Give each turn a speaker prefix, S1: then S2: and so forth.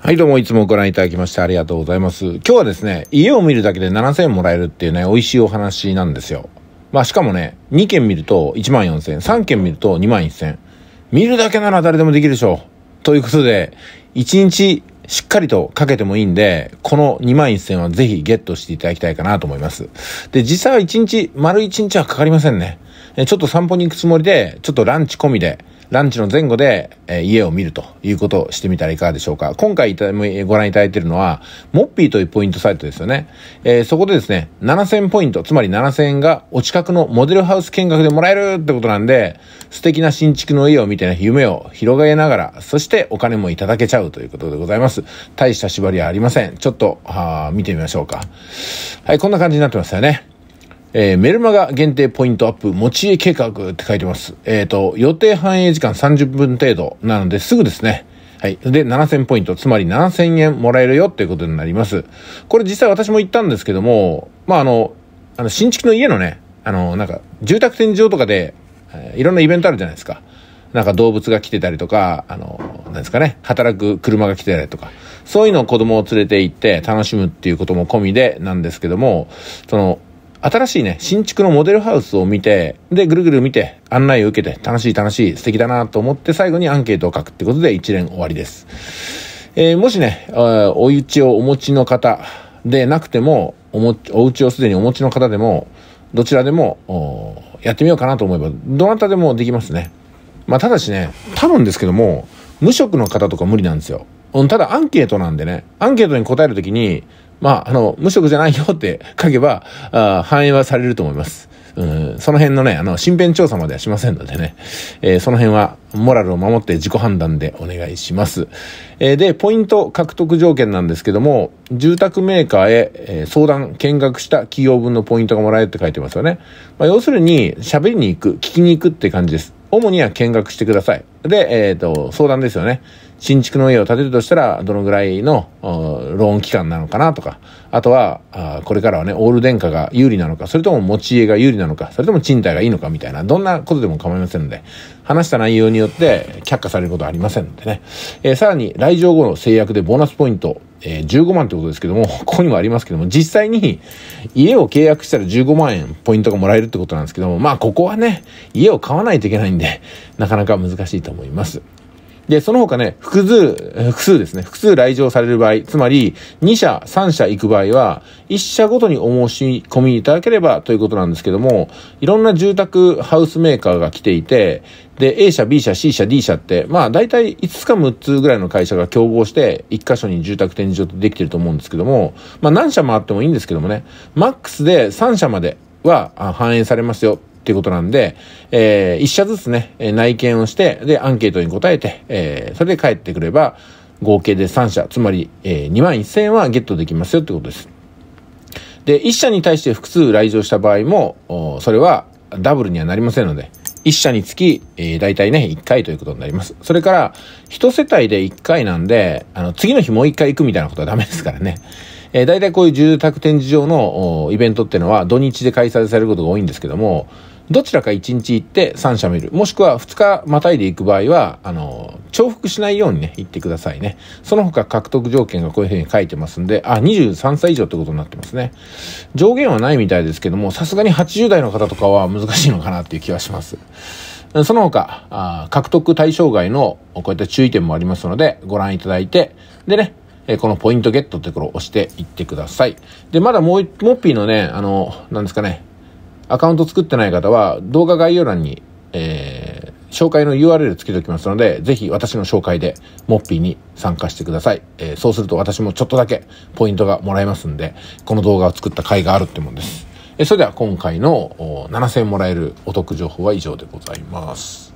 S1: はい、どうもいつもご覧いただきましてありがとうございます。今日はですね、家を見るだけで7000円もらえるっていうね、美味しいお話なんですよ。まあしかもね、2件見ると1万4000円、3件見ると2万1000円。見るだけなら誰でもできるでしょう。ということで、1日しっかりとかけてもいいんで、この2万1000円はぜひゲットしていただきたいかなと思います。で、実際は1日、丸1日はかかりませんね。ちょっと散歩に行くつもりで、ちょっとランチ込みで、ランチの前後で、えー、家を見るということをしてみたらいかがでしょうか。今回ご覧いただいているのは、モッピーというポイントサイトですよね。えー、そこでですね、7000ポイント、つまり7000円がお近くのモデルハウス見学でもらえるってことなんで、素敵な新築の家を見てね、夢を広げながら、そしてお金もいただけちゃうということでございます。大した縛りはありません。ちょっと、見てみましょうか。はい、こんな感じになってますよね。えー、メルマガ限定ポイントアップ持ち家計画って書いてます。えっ、ー、と、予定反映時間30分程度なのですぐですね。はい。で、7000ポイント、つまり7000円もらえるよっていうことになります。これ実際私も行ったんですけども、まあ、あの、あの、新築の家のね、あの、なんか、住宅展示場とかで、えー、いろんなイベントあるじゃないですか。なんか動物が来てたりとか、あの、なんですかね、働く車が来てたりとか、そういうのを子供を連れて行って楽しむっていうことも込みでなんですけども、その、新しいね、新築のモデルハウスを見て、で、ぐるぐる見て、案内を受けて、楽しい楽しい、素敵だなと思って、最後にアンケートを書くってことで一連終わりです。えー、もしね、お家をお持ちの方でなくても、おも、お家をすでにお持ちの方でも、どちらでも、やってみようかなと思えば、どなたでもできますね。まあ、ただしね、多分ですけども、無職の方とか無理なんですよ。ただアンケートなんでね、アンケートに答えるときに、まあ、あの、無職じゃないよって書けば、あ反映はされると思います。うん、その辺のね、あの、身辺調査まではしませんのでね、えー、その辺は、モラルを守って自己判断でお願いします。えー、で、ポイント獲得条件なんですけども、住宅メーカーへ、え相談、見学した企業分のポイントがもらえるって書いてますよね。まあ、要するに、喋りに行く、聞きに行くって感じです。主には見学してください。で、えっ、ー、と、相談ですよね。新築の家を建てるとしたら、どのぐらいのローン期間なのかなとか、あとは、これからはね、オール電化が有利なのか、それとも持ち家が有利なのか、それとも賃貸がいいのかみたいな、どんなことでも構いませんので、話した内容によって却下されることはありませんのでね。えー、さらに、来場後の制約でボーナスポイント、えー、15万ってことですけども、ここにもありますけども、実際に家を契約したら15万円ポイントがもらえるってことなんですけども、まあここはね、家を買わないといけないんで、なかなか難しいと思います。で、その他ね、複数、複数ですね、複数来場される場合、つまり、2社、3社行く場合は、1社ごとにお申し込みいただければということなんですけども、いろんな住宅ハウスメーカーが来ていて、で、A 社、B 社、C 社、D 社って、まあ、大体5つか6つぐらいの会社が競合して、1箇所に住宅展示場ってできてると思うんですけども、まあ、何社もあってもいいんですけどもね、マックスで3社までは反映されますよってことなんで、えー、一社ずつね、内見をして、で、アンケートに答えて、えー、それで帰ってくれば、合計で3社、つまり、えー、2万1000円はゲットできますよってことです。で、1社に対して複数来場した場合も、それはダブルにはなりませんので、1社につき、えー、大体ね、1回ということになります。それから、1世帯で1回なんで、あの、次の日もう1回行くみたいなことはダメですからね。えー、大体こういう住宅展示場のイベントっていうのは土日で開催されることが多いんですけども、どちらか1日行って3社見る。もしくは2日またいで行く場合は、あの、重複しないようにね、行ってくださいね。その他獲得条件がこういうふうに書いてますんで、あ、23歳以上ってことになってますね。上限はないみたいですけども、さすがに80代の方とかは難しいのかなっていう気はします。その他、あ獲得対象外のこういった注意点もありますので、ご覧いただいて、でね、えー、このポイントゲットってところを押していってください。で、まだもう、モッピーのね、あの、なんですかね、アカウント作ってない方は、動画概要欄に、えー、紹介の URL つけておきますので、ぜひ私の紹介で、モッピーに参加してください。えー、そうすると私もちょっとだけポイントがもらえますんで、この動画を作った回があるってもんです。えー、それでは今回の7000もらえるお得情報は以上でございます。